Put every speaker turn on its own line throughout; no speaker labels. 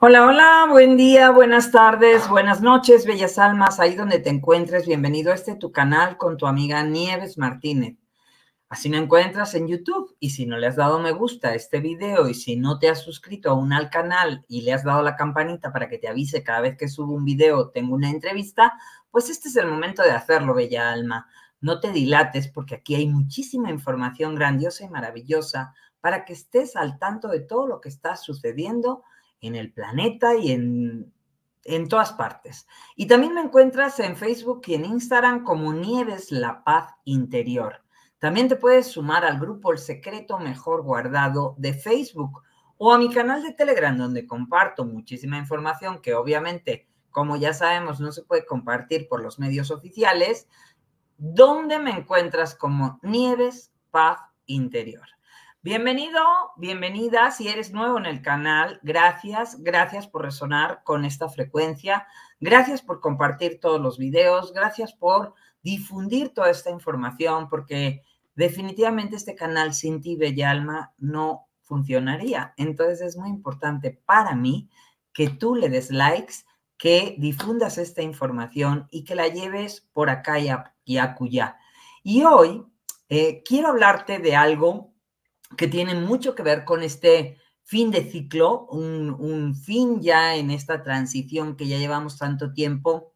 Hola, hola, buen día, buenas tardes, buenas noches, bellas almas, ahí donde te encuentres, bienvenido a este tu canal con tu amiga Nieves Martínez. Así me encuentras en YouTube y si no le has dado me gusta a este video y si no te has suscrito aún al canal y le has dado la campanita para que te avise cada vez que subo un video tengo una entrevista, pues este es el momento de hacerlo, bella alma. No te dilates porque aquí hay muchísima información grandiosa y maravillosa para que estés al tanto de todo lo que está sucediendo en el planeta y en, todas partes. Y también me encuentras en Facebook y en Instagram como Nieves La Paz Interior. También te puedes sumar al grupo El Secreto Mejor Guardado de Facebook o a mi canal de Telegram donde comparto muchísima información que obviamente, como ya sabemos, no se puede compartir por los medios oficiales, donde me encuentras como Nieves Paz Interior. Bienvenido, bienvenida. Si eres nuevo en el canal, gracias, gracias por resonar con esta frecuencia, gracias por compartir todos los videos, gracias por difundir toda esta información, porque definitivamente este canal sin ti, Bella Alma, no funcionaría. Entonces es muy importante para mí que tú le des likes, que difundas esta información y que la lleves por acá y, a, y Y hoy eh, quiero hablarte de algo que tiene mucho que ver con este fin de ciclo, un, fin ya en esta transición que ya llevamos tanto tiempo.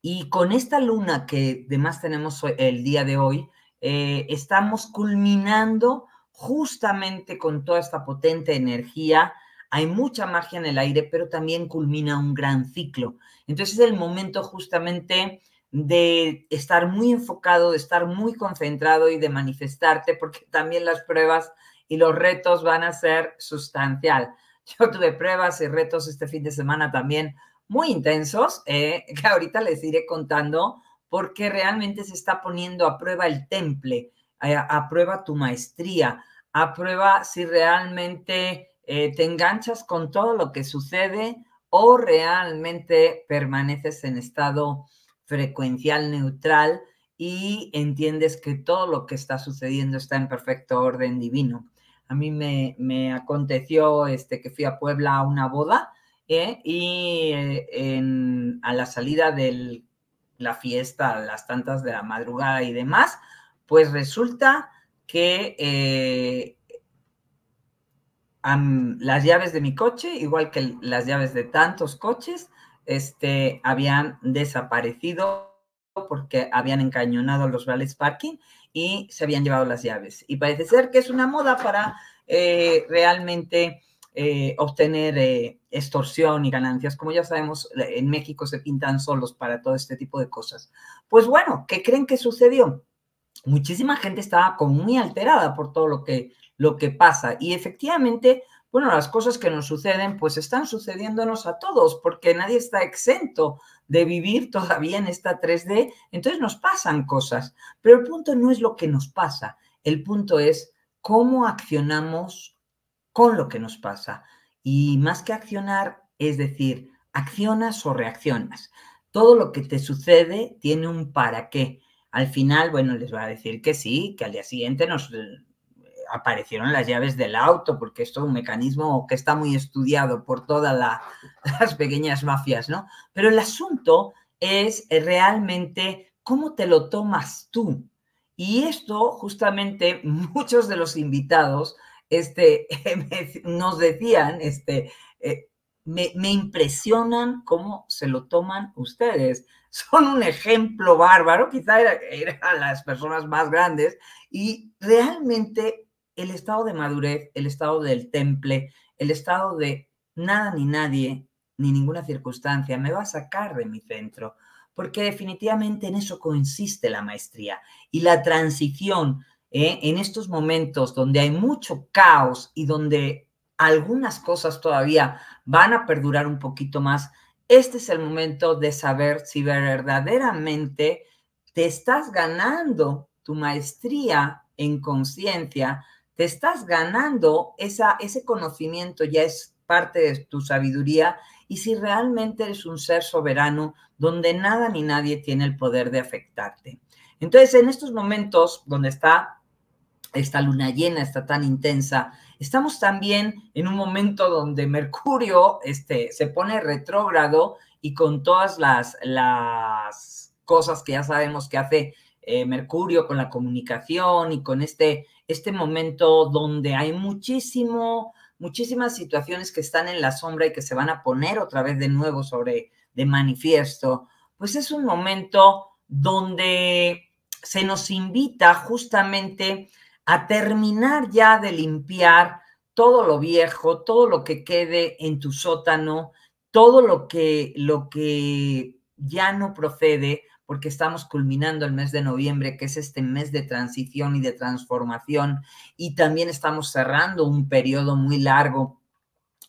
Y con esta luna que además tenemos el día de hoy, eh, estamos culminando justamente con toda esta potente energía. Hay mucha magia en el aire, pero también culmina un gran ciclo. Entonces es el momento justamente de estar muy enfocado, de estar muy concentrado y de manifestarte, porque también las pruebas y los retos van a ser sustancial. Yo tuve pruebas y retos este fin de semana también muy intensos, eh, que ahorita les iré contando, porque realmente se está poniendo a prueba el temple, eh, a, prueba tu maestría, a prueba si realmente eh, te enganchas con todo lo que sucede o realmente permaneces en estado frecuencial neutral y entiendes que todo lo que está sucediendo está en perfecto orden divino. A mí me, me aconteció este, que fui a Puebla a una boda ¿eh? y eh, en, a la salida de la fiesta, a las tantas de la madrugada y demás, pues resulta que eh, las llaves de mi coche, igual que las llaves de tantos coches, este, habían desaparecido porque habían encañonado los vales parking y se habían llevado las llaves. Y parece ser que es una moda para eh, realmente eh, obtener eh, extorsión y ganancias. Como ya sabemos, en México se pintan solos para todo este tipo de cosas. Pues bueno, ¿qué creen que sucedió? Muchísima gente estaba como muy alterada por todo lo que, lo que pasa. Y efectivamente, bueno, las cosas que nos suceden, pues están sucediéndonos a todos, porque nadie está exento de vivir todavía en esta 3D, entonces nos pasan cosas, pero el punto no es lo que nos pasa, el punto es cómo accionamos con lo que nos pasa. Y más que accionar, es decir, accionas o reaccionas. Todo lo que te sucede tiene un para qué. Al final, bueno, les va a decir que sí, que al día siguiente nos aparecieron las llaves del auto, porque esto es un mecanismo que está muy estudiado por todas las pequeñas mafias, ¿no? Pero el asunto es eh, realmente cómo te lo tomas tú. Y esto justamente muchos de los invitados este, nos decían, este, eh, me, impresionan cómo se lo toman ustedes. Son un ejemplo bárbaro, quizá eran las personas más grandes y realmente el estado de madurez, el estado del temple, el estado de nada ni nadie, ni ninguna circunstancia me va a sacar de mi centro, porque definitivamente en eso consiste la maestría y la transición ¿eh? en estos momentos donde hay mucho caos y donde algunas cosas todavía van a perdurar un poquito más. Este es el momento de saber si verdaderamente te estás ganando tu maestría en conciencia, estás ganando esa, ese conocimiento, ya es parte de tu sabiduría, y si realmente eres un ser soberano donde nada ni nadie tiene el poder de afectarte. Entonces, en estos momentos donde está esta luna llena, está tan intensa, estamos también en un momento donde Mercurio este, se pone retrógrado y con todas las, las cosas que ya sabemos que hace eh, Mercurio, con la comunicación y con este, este momento donde hay muchísimo, muchísimas situaciones que están en la sombra y que se van a poner otra vez de nuevo sobre de manifiesto, pues es un momento donde se nos invita justamente a terminar ya de limpiar todo lo viejo, todo lo que quede en tu sótano, todo lo que, lo que ya no procede, porque estamos culminando el mes de noviembre, que es este mes de transición y de transformación, y también estamos cerrando un periodo muy largo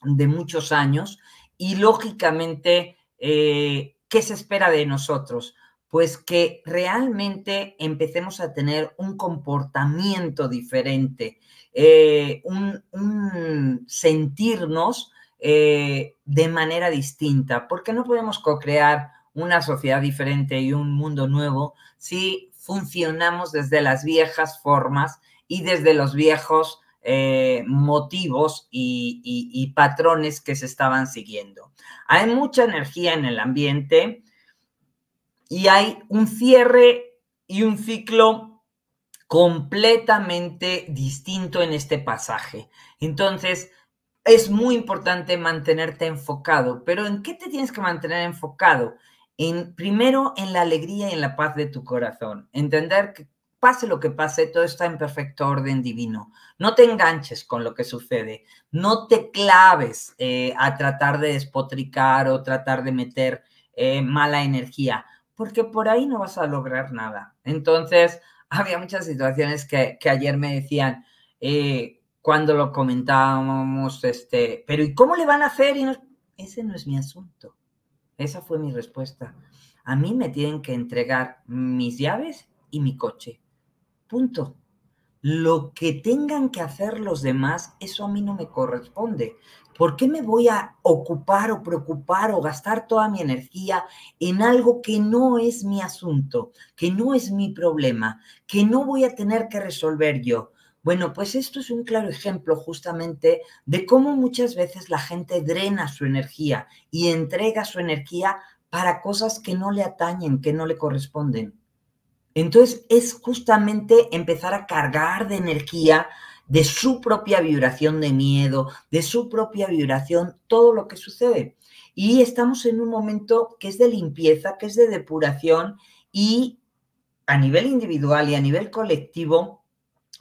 de muchos años, y lógicamente, eh, ¿qué se espera de nosotros? Pues que realmente empecemos a tener un comportamiento diferente, eh, un, sentirnos eh, de manera distinta, porque no podemos co-crear una sociedad diferente y un mundo nuevo si funcionamos desde las viejas formas y desde los viejos eh, motivos y, patrones que se estaban siguiendo. Hay mucha energía en el ambiente y hay un cierre y un ciclo completamente distinto en este pasaje. Entonces, es muy importante mantenerte enfocado, pero ¿en qué te tienes que mantener enfocado? primero en la alegría y en la paz de tu corazón. Entender que pase lo que pase, todo está en perfecto orden divino. No te enganches con lo que sucede, no te claves eh, a tratar de despotricar o tratar de meter eh, mala energía, porque por ahí no vas a lograr nada. Entonces, había muchas situaciones que, ayer me decían, eh, cuando lo comentábamos, este, pero ¿y cómo le van a hacer? ese no es mi asunto. Esa fue mi respuesta. A mí me tienen que entregar mis llaves y mi coche. Punto. Lo que tengan que hacer los demás, eso a mí no me corresponde. ¿Por qué me voy a ocupar o preocupar o gastar toda mi energía en algo que no es mi asunto, que no es mi problema, que no voy a tener que resolver yo? Bueno, pues esto es un claro ejemplo justamente de cómo muchas veces la gente drena su energía y entrega su energía para cosas que no le atañen, que no le corresponden. Entonces es justamente empezar a cargar de energía de su propia vibración de miedo, de su propia vibración, todo lo que sucede. Y estamos en un momento que es de limpieza, que es de depuración y a nivel individual y a nivel colectivo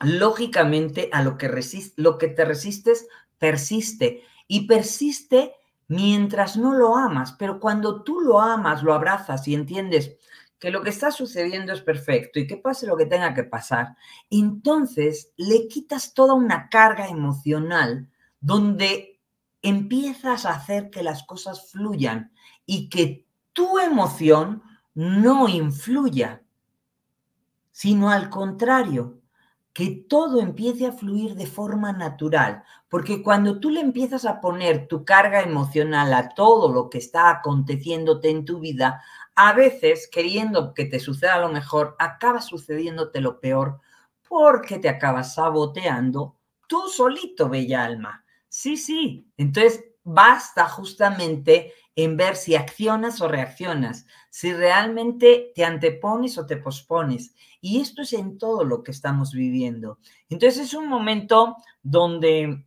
lógicamente a lo que, lo que te resistes persiste y persiste mientras no lo amas, pero cuando tú lo amas, lo abrazas y entiendes que lo que está sucediendo es perfecto y que pase lo que tenga que pasar, entonces le quitas toda una carga emocional donde empiezas a hacer que las cosas fluyan y que tu emoción no influya, sino al contrario, que todo empiece a fluir de forma natural, porque cuando tú le empiezas a poner tu carga emocional a todo lo que está aconteciéndote en tu vida, a veces, queriendo que te suceda lo mejor, acaba sucediéndote lo peor porque te acabas saboteando tú solito, bella alma. Sí, sí. Entonces, basta justamente en ver si accionas o reaccionas, si realmente te antepones o te pospones. Y esto es en todo lo que estamos viviendo. Entonces es un momento donde,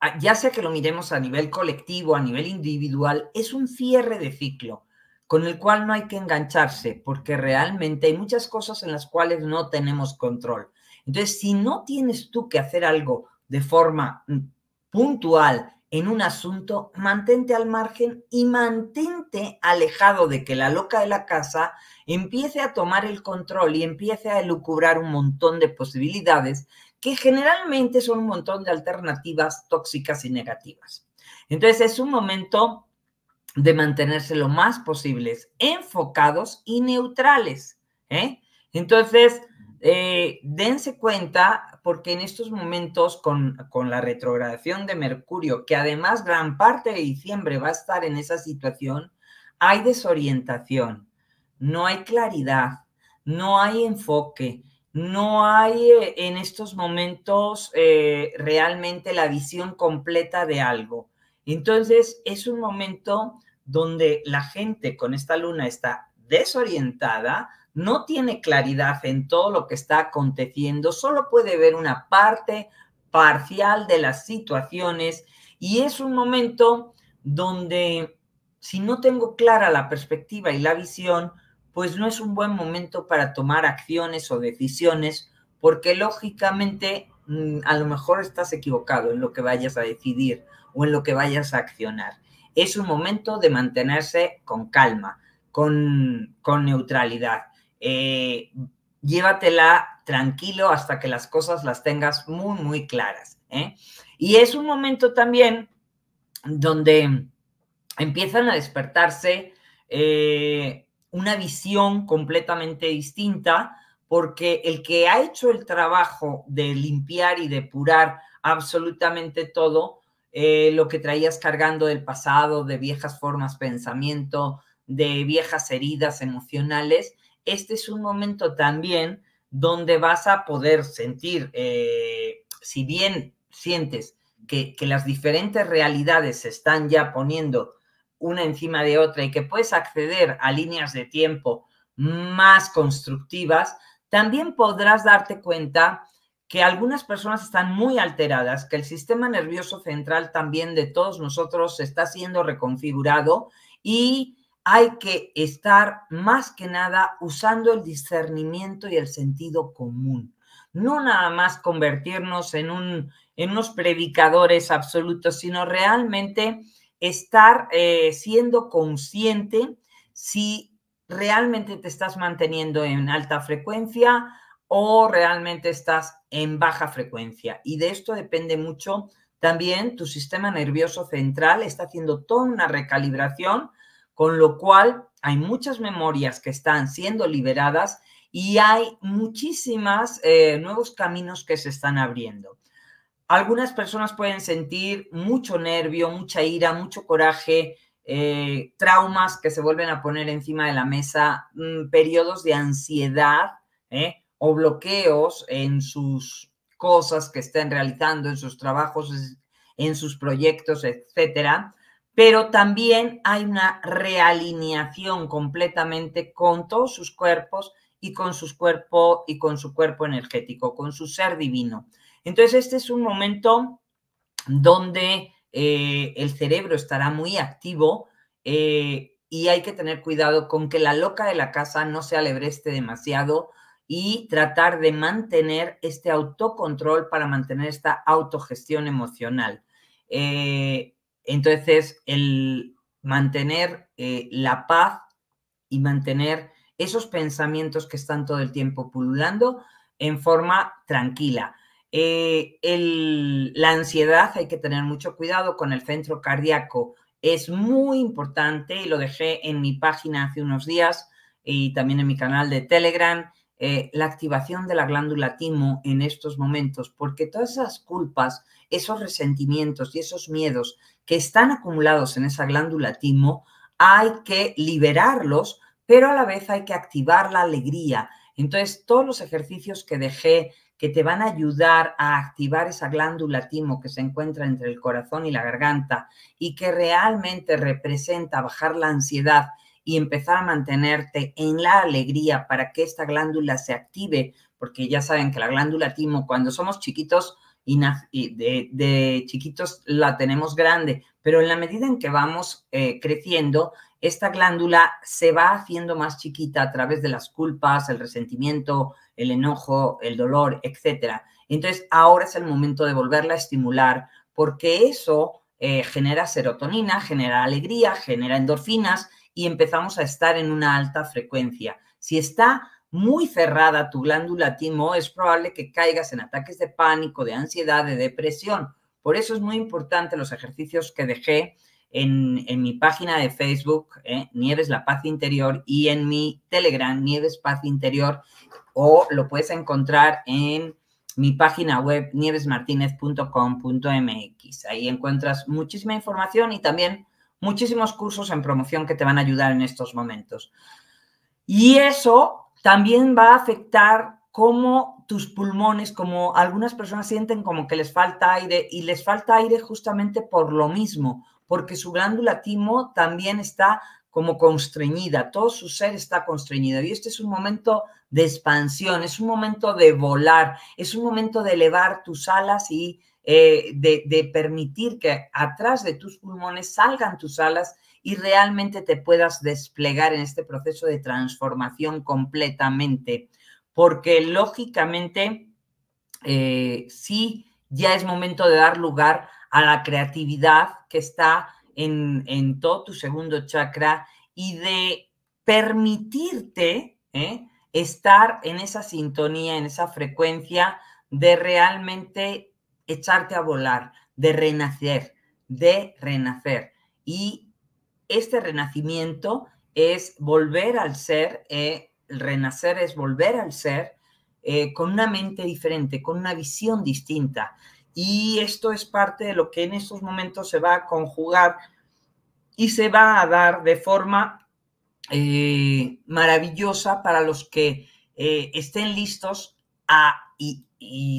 ah, ya sea que lo miremos a nivel colectivo, a nivel individual, es un cierre de ciclo con el cual no hay que engancharse, porque realmente hay muchas cosas en las cuales no tenemos control. Entonces, si no tienes tú que hacer algo de forma mm, puntual en un asunto, mantente al margen y mantente alejado de que la loca de la casa empiece a tomar el control y empiece a elucubrar un montón de posibilidades que generalmente son un montón de alternativas tóxicas y negativas. Entonces es un momento de mantenerse lo más posibles enfocados y neutrales. ¿eh? Entonces, eh, dense cuenta, porque en estos momentos con, la retrogradación de Mercurio, que además gran parte de diciembre va a estar en esa situación, hay desorientación, no hay claridad, no hay enfoque, no hay eh, en estos momentos eh, realmente la visión completa de algo. Entonces es un momento donde la gente con esta luna está desorientada, no tiene claridad en todo lo que está aconteciendo, solo puede ver una parte parcial de las situaciones y es un momento donde si no tengo clara la perspectiva y la visión, pues no es un buen momento para tomar acciones o decisiones porque lógicamente mm, a lo mejor estás equivocado en lo que vayas a decidir o en lo que vayas a accionar. Es un momento de mantenerse con calma, con, neutralidad. Eh, llévatela tranquilo hasta que las cosas las tengas muy, muy claras. ¿eh? Y es un momento también donde empiezan a despertarse eh, una visión completamente distinta, porque el que ha hecho el trabajo de limpiar y depurar absolutamente todo, lo que traías cargando del pasado, de viejas formas, pensamiento, de viejas heridas emocionales, este es un momento también donde vas a poder sentir, eh, si bien sientes que, que, las diferentes realidades se están ya poniendo una encima de otra y que puedes acceder a líneas de tiempo más constructivas, también podrás darte cuenta que algunas personas están muy alteradas, que el sistema nervioso central también de todos nosotros está siendo reconfigurado y hay que estar más que nada usando el discernimiento y el sentido común. No nada más convertirnos en, unos predicadores absolutos, sino realmente estar eh, siendo consciente si realmente te estás manteniendo en alta frecuencia o realmente estás en baja frecuencia. Y de esto depende mucho también tu sistema nervioso central, está haciendo toda una recalibración con lo cual hay muchas memorias que están siendo liberadas y hay muchísimas eh, nuevos caminos que se están abriendo. Algunas personas pueden sentir mucho nervio, mucha ira, mucho coraje, eh, traumas que se vuelven a poner encima de la mesa, mm, periodos de ansiedad eh, o bloqueos en sus cosas que estén realizando, en sus trabajos, en sus proyectos, etcétera pero también hay una realineación completamente con todos sus cuerpos y con y con su cuerpo energético, con su ser divino. Entonces, este es un momento donde eh, el cerebro estará muy activo eh, y hay que tener cuidado con que la loca de la casa no se alebreste demasiado y tratar de mantener este autocontrol para mantener esta autogestión emocional. Eh, entonces, el mantener eh, la paz y mantener esos pensamientos que están todo el tiempo pululando en forma tranquila. Eh, la ansiedad hay que tener mucho cuidado con el centro cardíaco. Es muy importante, y lo dejé en mi página hace unos días y también en mi canal de Telegram, eh, la activación de la glándula timo en estos momentos, porque todas esas culpas, esos resentimientos y esos miedos que están acumulados en esa glándula timo, hay que liberarlos, pero a la vez hay que activar la alegría. Entonces, todos los ejercicios que dejé que te van a ayudar a activar esa glándula timo que se encuentra entre el corazón y la garganta y que realmente representa bajar la ansiedad y empezar a mantenerte en la alegría para que esta glándula se active, porque ya saben que la glándula timo cuando somos chiquitos y de, chiquitos la tenemos grande, pero en la medida en que vamos eh, creciendo, esta glándula se va haciendo más chiquita a través de las culpas, el resentimiento, el enojo, el dolor, etc. Entonces, ahora es el momento de volverla a estimular porque eso eh, genera serotonina, genera alegría, genera endorfinas y empezamos a estar en una alta frecuencia. Si está muy cerrada tu glándula timo, es probable que caigas en ataques de pánico, de ansiedad, de depresión. Por eso es muy importante los ejercicios que dejé en, mi página de Facebook, ¿eh? Nieves la Paz Interior, y en mi Telegram, Nieves Paz Interior, o lo puedes encontrar en mi página web, nievesmartinez.com.mx. Ahí encuentras muchísima información y también muchísimos cursos en promoción que te van a ayudar en estos momentos. Y eso también va a afectar cómo tus pulmones, como algunas personas sienten como que les falta aire y les falta aire justamente por lo mismo, porque su glándula timo también está como constreñida, todo su ser está constreñido. Y este es un momento de expansión, es un momento de volar, es un momento de elevar tus alas y eh, de, permitir que atrás de tus pulmones salgan tus alas y realmente te puedas desplegar en este proceso de transformación completamente. Porque lógicamente, eh, sí, ya es momento de dar lugar a la creatividad que está en, todo tu segundo chakra y de permitirte ¿eh? estar en esa sintonía, en esa frecuencia de realmente echarte a volar, de renacer, de renacer. Y este renacimiento es volver al ser, eh, el renacer es volver al ser eh, con una mente diferente, con una visión distinta. Y esto es parte de lo que en estos momentos se va a conjugar y se va a dar de forma eh, maravillosa para los que estén listos y,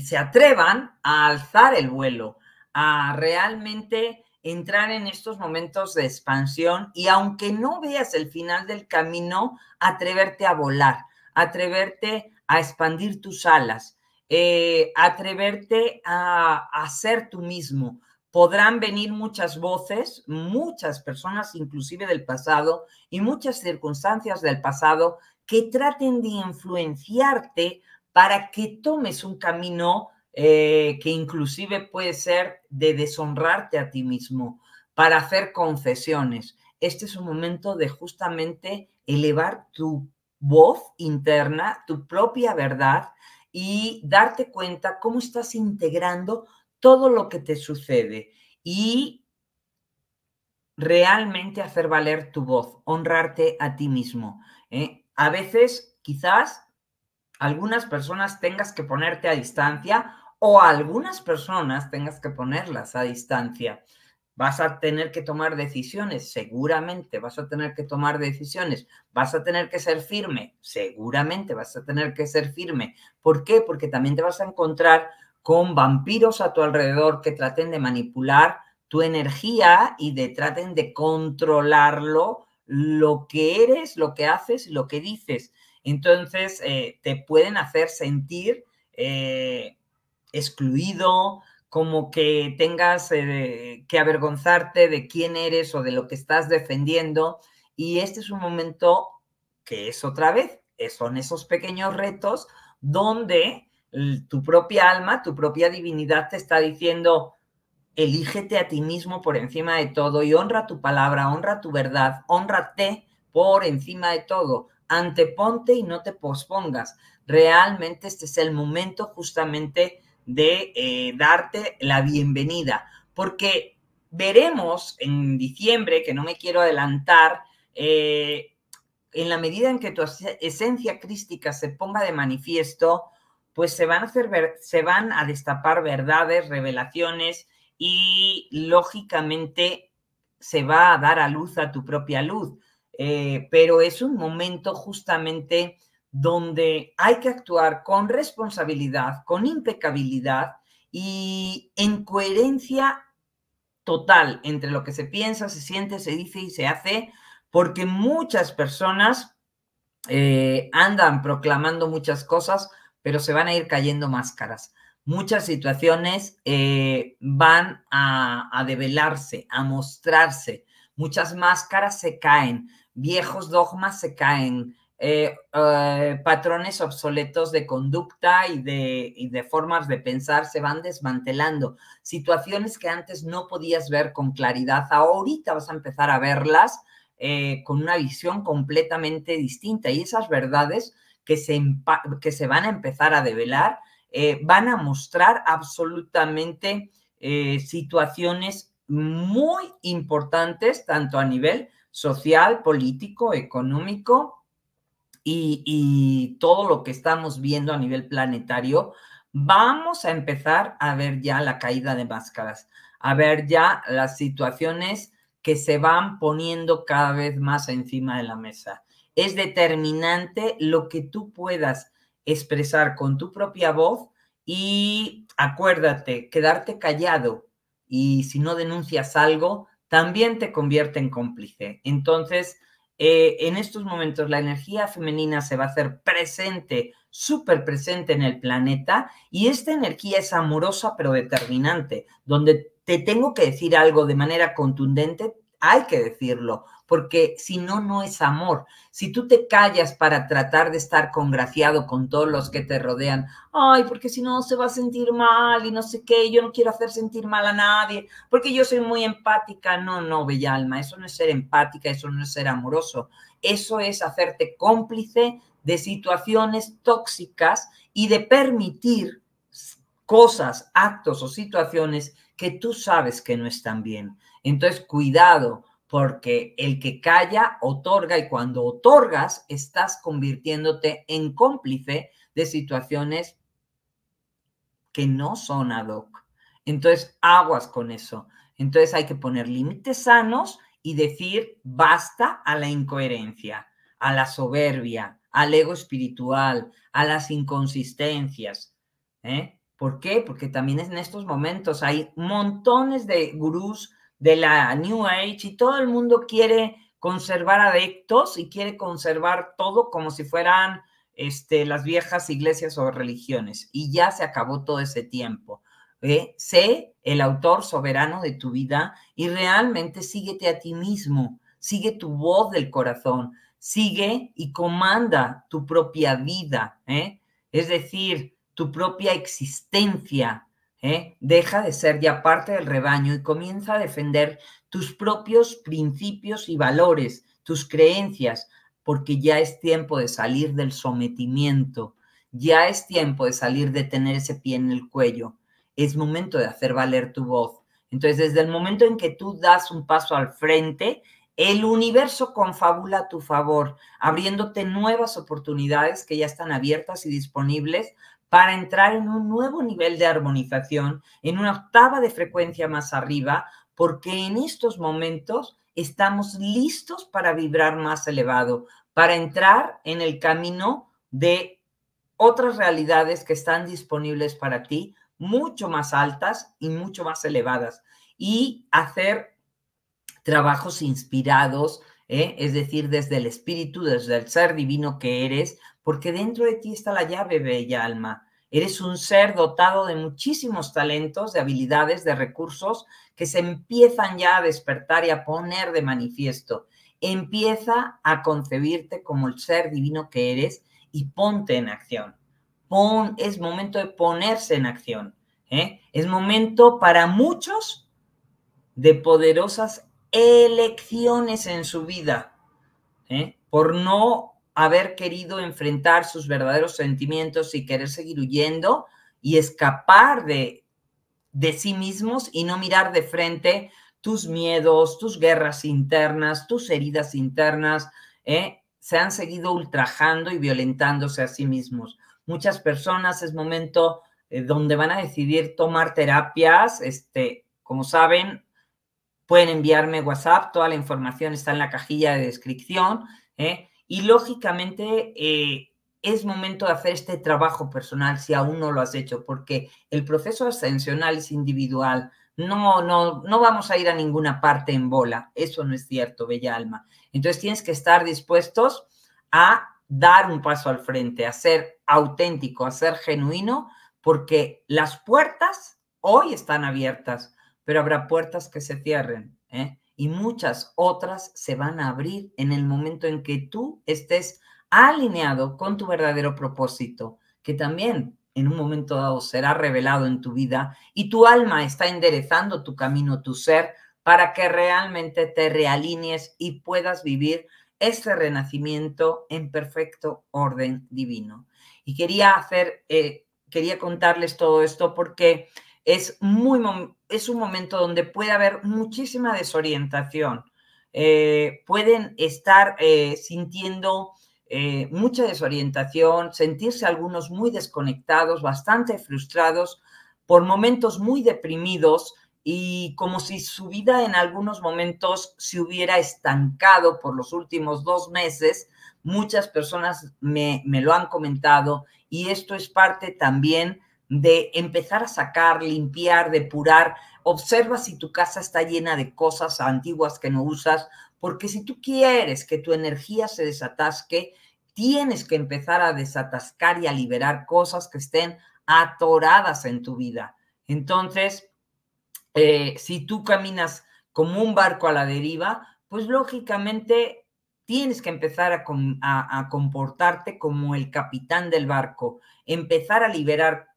se atrevan a alzar el vuelo, a realmente entrar en estos momentos de expansión y aunque no veas el final del camino, atreverte a volar, atreverte a expandir tus alas, eh, atreverte a, a, ser tú mismo. Podrán venir muchas voces, muchas personas inclusive del pasado y muchas circunstancias del pasado que traten de influenciarte para que tomes un camino eh, que inclusive puede ser de deshonrarte a ti mismo, para hacer concesiones. Este es un momento de justamente elevar tu voz interna, tu propia verdad y darte cuenta cómo estás integrando todo lo que te sucede y realmente hacer valer tu voz, honrarte a ti mismo. ¿eh? A veces quizás algunas personas tengas que ponerte a distancia o algunas personas tengas que ponerlas a distancia. Vas a tener que tomar decisiones, seguramente vas a tener que tomar decisiones, vas a tener que ser firme, seguramente vas a tener que ser firme. ¿Por qué? Porque también te vas a encontrar con vampiros a tu alrededor que traten de manipular tu energía y de traten de controlarlo, lo que eres, lo que haces, lo que dices. Entonces, eh, te pueden hacer sentir eh, excluido, como que tengas eh, que avergonzarte de quién eres o de lo que estás defendiendo. Y este es un momento que es otra vez, son esos pequeños retos donde tu propia alma, tu propia divinidad te está diciendo, elígete a ti mismo por encima de todo y honra tu palabra, honra tu verdad, honrate por encima de todo anteponte y no te pospongas. Realmente este es el momento justamente de eh, darte la bienvenida, porque veremos en diciembre, que no me quiero adelantar, eh, en la medida en que tu esencia crística se ponga de manifiesto, pues se van a, hacer, se van a destapar verdades, revelaciones y lógicamente se va a dar a luz a tu propia luz. Eh, pero es un momento justamente donde hay que actuar con responsabilidad, con impecabilidad y en coherencia total entre lo que se piensa, se siente, se dice y se hace, porque muchas personas eh, andan proclamando muchas cosas, pero se van a ir cayendo máscaras. Muchas situaciones eh, van a, a develarse, a mostrarse. Muchas máscaras se caen viejos dogmas se caen, eh, eh, patrones obsoletos de conducta y de, formas de pensar se van desmantelando. Situaciones que antes no podías ver con claridad, ahorita vas a empezar a verlas eh, con una visión completamente distinta y esas verdades que se van a empezar a develar van a mostrar absolutamente situaciones muy importantes, tanto a nivel social, político, económico y, todo lo que estamos viendo a nivel planetario, vamos a empezar a ver ya la caída de máscaras, a ver ya las situaciones que se van poniendo cada vez más encima de la mesa. Es determinante lo que tú puedas expresar con tu propia voz y acuérdate, quedarte callado y si no denuncias algo, también te convierte en cómplice. Entonces, eh, en estos momentos la energía femenina se va a hacer presente, súper presente en el planeta y esta energía es amorosa pero determinante, donde te tengo que decir algo de manera contundente, hay que decirlo, porque si no, no es amor. Si tú te callas para tratar de estar congraciado con todos los que te rodean, ay, porque si no se va a sentir mal y no sé qué, yo no quiero hacer sentir mal a nadie, porque yo soy muy empática. No, no, bella alma, eso no es ser empática, eso no es ser amoroso. Eso es hacerte cómplice de situaciones tóxicas y de permitir cosas, actos o situaciones que tú sabes que no están bien. Entonces, cuidado, porque el que calla otorga y cuando otorgas estás convirtiéndote en cómplice de situaciones que no son ad hoc. Entonces, aguas con eso. Entonces hay que poner límites sanos y decir basta a la incoherencia, a la soberbia, al ego espiritual, a las inconsistencias. ¿eh? ¿Por qué? Porque también en estos momentos hay montones de gurús de la New Age y todo el mundo quiere conservar adeptos y quiere conservar todo como si fueran este, las viejas iglesias o religiones. Y ya se acabó todo ese tiempo. Sé el autor soberano de tu vida y realmente síguete a ti mismo, sigue tu voz del corazón, sigue y comanda tu propia vida, ¿eh? es decir, tu propia existencia, ¿eh? Deja de ser ya parte del rebaño y comienza a defender tus propios principios y valores, tus creencias, porque ya es tiempo de salir del sometimiento, ya es tiempo de salir de tener ese pie en el cuello, es momento de hacer valer tu voz. Entonces, desde el momento en que tú das un paso al frente, el universo confabula a tu favor, abriéndote nuevas oportunidades que ya están abiertas y disponibles para entrar en un nuevo nivel de armonización, en una octava de frecuencia más arriba, porque en estos momentos estamos listos para vibrar más elevado, para entrar en el camino de otras realidades que están disponibles para ti, mucho más altas y mucho más elevadas, y hacer trabajos inspirados, ¿eh? es decir, desde el espíritu, desde el ser divino que eres, porque dentro de ti está la llave, bella alma. Eres un ser dotado de muchísimos talentos, de habilidades, de recursos que se empiezan ya a despertar y a poner de manifiesto. Empieza a concebirte como el ser divino que eres y ponte en acción. es momento de ponerse en acción. ¿eh? Es momento para muchos de poderosas elecciones en su vida ¿eh? por no haber querido enfrentar sus verdaderos sentimientos y querer seguir huyendo y escapar de, de sí mismos y no mirar de frente tus miedos, tus guerras internas, tus heridas internas, ¿eh? se han seguido ultrajando y violentándose a sí mismos. Muchas personas es momento eh, donde van a decidir tomar terapias, este, como saben, Pueden enviarme WhatsApp, toda la información está en la cajilla de descripción. ¿eh? Y lógicamente eh, es momento de hacer este trabajo personal si aún no lo has hecho, porque el proceso ascensional es individual. No, no, no vamos a ir a ninguna parte en bola. Eso no es cierto, bella alma. Entonces tienes que estar dispuestos a dar un paso al frente, a ser auténtico, a ser genuino, porque las puertas hoy están abiertas pero habrá puertas que se cierren ¿eh? y muchas otras se van a abrir en el momento en que tú estés alineado con tu verdadero propósito, que también en un momento dado será revelado en tu vida y tu alma está enderezando tu camino, tu ser, para que realmente te realinees y puedas vivir este renacimiento en perfecto orden divino. Y quería hacer, eh, quería contarles todo esto porque es, muy, es un momento donde puede haber muchísima desorientación. Eh, pueden estar eh, sintiendo eh, mucha desorientación, sentirse algunos muy desconectados, bastante frustrados, por momentos muy deprimidos y como si su vida en algunos momentos se hubiera estancado por los últimos dos meses. Muchas personas me, me lo han comentado y esto es parte también de empezar a sacar, limpiar, depurar. Observa si tu casa está llena de cosas antiguas que no usas, porque si tú quieres que tu energía se desatasque, tienes que empezar a desatascar y a liberar cosas que estén atoradas en tu vida. Entonces, eh, si tú caminas como un barco a la deriva, pues lógicamente tienes que empezar a, a comportarte como el capitán del barco, empezar a liberar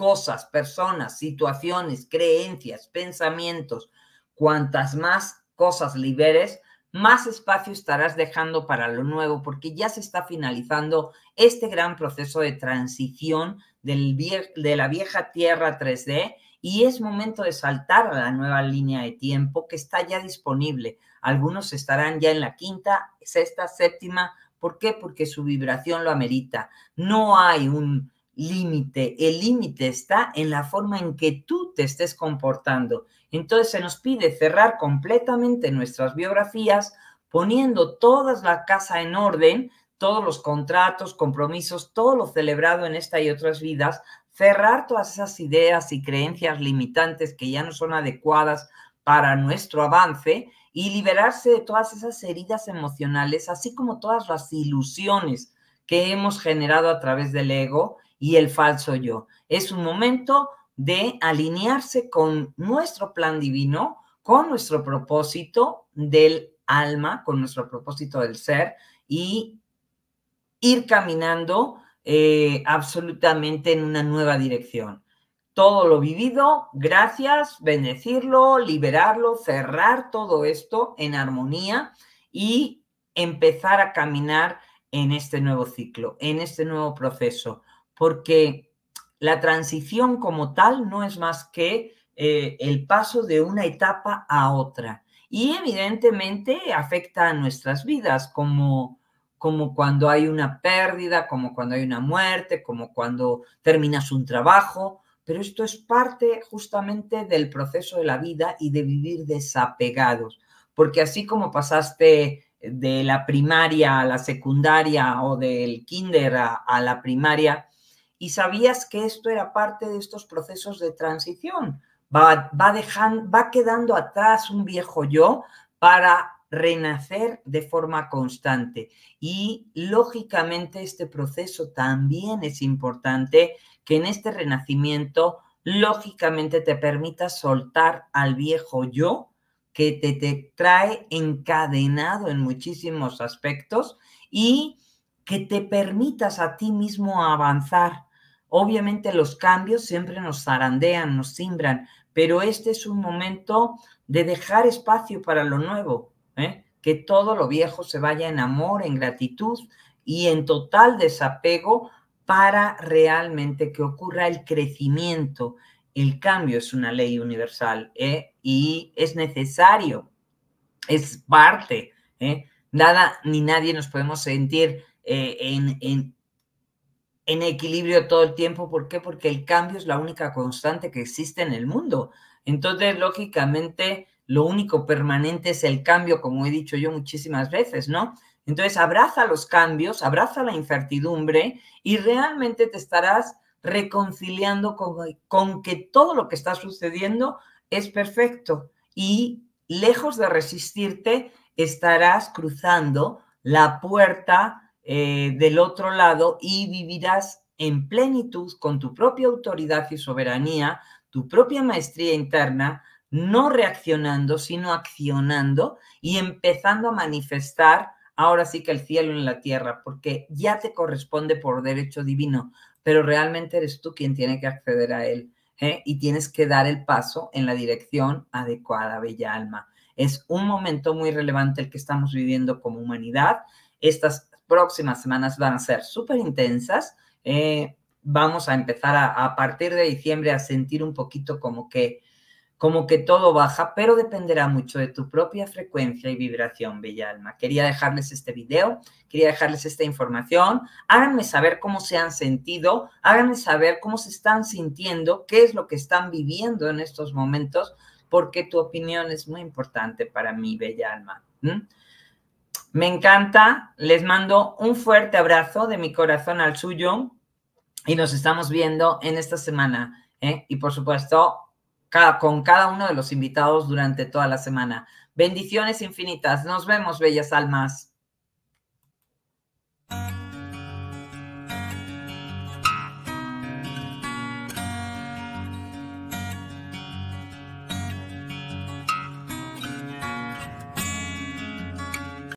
cosas, personas, situaciones, creencias, pensamientos, cuantas más cosas liberes, más espacio estarás dejando para lo nuevo, porque ya se está finalizando este gran proceso de transición del de la vieja tierra 3D y es momento de saltar a la nueva línea de tiempo que está ya disponible. Algunos estarán ya en la quinta, sexta, séptima. ¿Por qué? Porque su vibración lo amerita. No hay un límite. El límite está en la forma en que tú te estés comportando. Entonces se nos pide cerrar completamente nuestras biografías poniendo toda la casa en orden, todos los contratos, compromisos, todo lo celebrado en esta y otras vidas, cerrar todas esas ideas y creencias limitantes que ya no son adecuadas para nuestro avance y liberarse de todas esas heridas emocionales, así como todas las ilusiones que hemos generado a través del ego y el falso yo. Es un momento de alinearse con nuestro plan divino, con nuestro propósito del alma, con nuestro propósito del ser y ir caminando eh, absolutamente en una nueva dirección. Todo lo vivido, gracias, bendecirlo, liberarlo, cerrar todo esto en armonía y empezar a caminar en este nuevo ciclo, en este nuevo proceso porque la transición como tal no es más que eh, el paso de una etapa a otra y evidentemente afecta a nuestras vidas como como cuando hay una pérdida, como cuando hay una muerte, como cuando terminas un trabajo, pero esto es parte justamente del proceso de la vida y de vivir desapegados, porque así como pasaste de la primaria a la secundaria o del kinder a la primaria, y sabías que esto era parte de estos procesos de transición. Va, dejando, va quedando atrás un viejo yo para renacer de forma constante. Y lógicamente este proceso también es importante que en este renacimiento lógicamente te permita soltar al viejo yo que te, te trae encadenado en muchísimos aspectos y que te permitas a ti mismo avanzar Obviamente los cambios siempre nos zarandean, nos simbran, pero este es un momento de dejar espacio para lo nuevo, ¿eh? que todo lo viejo se vaya en amor, en gratitud y en total desapego para realmente que ocurra el crecimiento. El cambio es una ley universal ¿eh? y es necesario, es parte. ¿eh? Nada ni nadie nos podemos sentir en, en en equilibrio todo el tiempo. ¿Por qué? Porque el cambio es la única constante que existe en el mundo. Entonces, lógicamente, lo único permanente es el cambio, como he dicho yo muchísimas veces, ¿no? Entonces, abraza los cambios, abraza la incertidumbre y realmente te estarás reconciliando con, con que todo lo que está sucediendo es perfecto y lejos de resistirte, estarás cruzando la puerta eh, del otro lado y vivirás en plenitud con tu propia autoridad y soberanía, tu propia maestría interna, no reaccionando, sino accionando y empezando a manifestar ahora sí que el cielo en la tierra, porque ya te corresponde por derecho divino, pero realmente eres tú quien tiene que acceder a él ¿eh? y tienes que dar el paso en la dirección adecuada, bella alma. Es un momento muy relevante el que estamos viviendo como humanidad. Estas próximas semanas van a ser súper intensas. Eh, vamos a empezar a, partir de diciembre a sentir un poquito como que, como que todo baja, pero dependerá mucho de tu propia frecuencia y vibración, bella alma. Quería dejarles este video, quería dejarles esta información. Háganme saber cómo se han sentido, háganme saber cómo se están sintiendo, qué es lo que están viviendo en estos momentos, porque tu opinión es muy importante para mí, bella alma. Me encanta, les mando un fuerte abrazo de mi corazón al suyo y nos estamos viendo en esta semana. ¿eh? Y por supuesto, con cada uno de los invitados durante toda la semana. Bendiciones infinitas. Nos vemos, bellas almas.